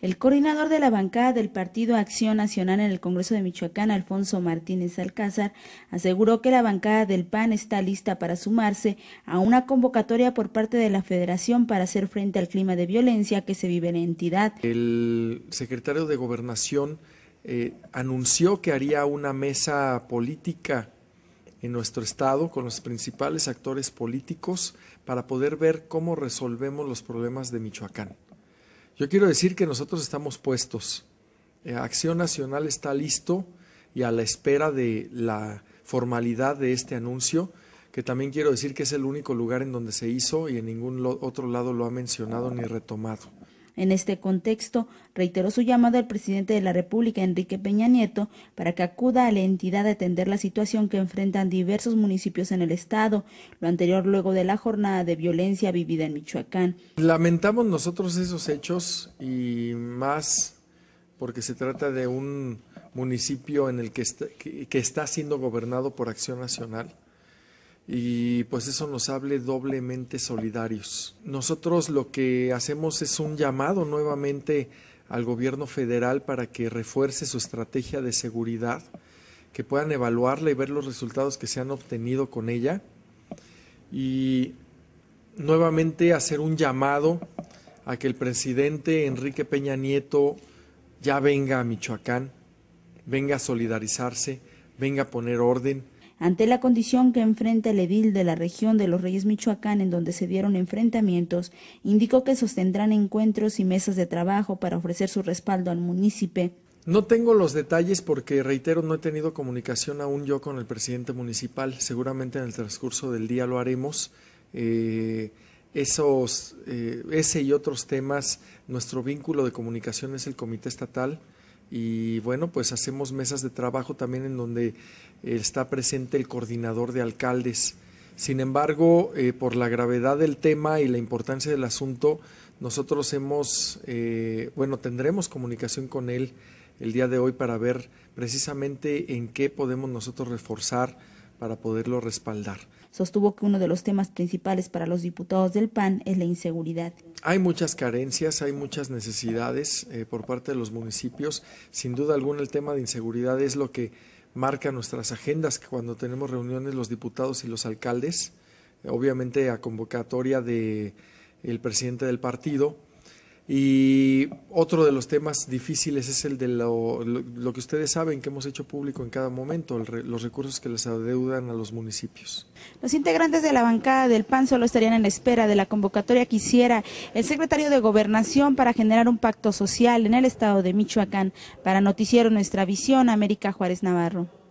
El coordinador de la bancada del Partido Acción Nacional en el Congreso de Michoacán, Alfonso Martínez Alcázar, aseguró que la bancada del PAN está lista para sumarse a una convocatoria por parte de la Federación para hacer frente al clima de violencia que se vive en entidad. El secretario de Gobernación eh, anunció que haría una mesa política en nuestro estado con los principales actores políticos para poder ver cómo resolvemos los problemas de Michoacán. Yo quiero decir que nosotros estamos puestos. Eh, Acción Nacional está listo y a la espera de la formalidad de este anuncio, que también quiero decir que es el único lugar en donde se hizo y en ningún otro lado lo ha mencionado ni retomado. En este contexto, reiteró su llamado al presidente de la República, Enrique Peña Nieto, para que acuda a la entidad a atender la situación que enfrentan diversos municipios en el Estado, lo anterior luego de la jornada de violencia vivida en Michoacán. Lamentamos nosotros esos hechos y más porque se trata de un municipio en el que que está siendo gobernado por Acción Nacional y pues eso nos hable doblemente solidarios. Nosotros lo que hacemos es un llamado nuevamente al gobierno federal para que refuerce su estrategia de seguridad, que puedan evaluarla y ver los resultados que se han obtenido con ella y nuevamente hacer un llamado a que el presidente Enrique Peña Nieto ya venga a Michoacán, venga a solidarizarse, venga a poner orden ante la condición que enfrenta el edil de la región de los Reyes Michoacán, en donde se dieron enfrentamientos, indicó que sostendrán encuentros y mesas de trabajo para ofrecer su respaldo al municipio. No tengo los detalles porque, reitero, no he tenido comunicación aún yo con el presidente municipal. Seguramente en el transcurso del día lo haremos. Eh, eh, ese y otros temas, nuestro vínculo de comunicación es el Comité Estatal. Y bueno, pues hacemos mesas de trabajo también en donde eh, está presente el coordinador de alcaldes. Sin embargo, eh, por la gravedad del tema y la importancia del asunto, nosotros hemos, eh, bueno, tendremos comunicación con él el día de hoy para ver precisamente en qué podemos nosotros reforzar para poderlo respaldar. Sostuvo que uno de los temas principales para los diputados del PAN es la inseguridad. Hay muchas carencias, hay muchas necesidades eh, por parte de los municipios. Sin duda alguna el tema de inseguridad es lo que marca nuestras agendas cuando tenemos reuniones los diputados y los alcaldes, obviamente a convocatoria de el presidente del partido, y otro de los temas difíciles es el de lo, que ustedes saben que hemos hecho público en cada momento, los recursos que les adeudan a los municipios. Los integrantes de la bancada del PAN solo estarían en espera de la convocatoria que hiciera el secretario de Gobernación para generar un pacto social en el estado de Michoacán. Para Noticiero Nuestra Visión, América Juárez Navarro.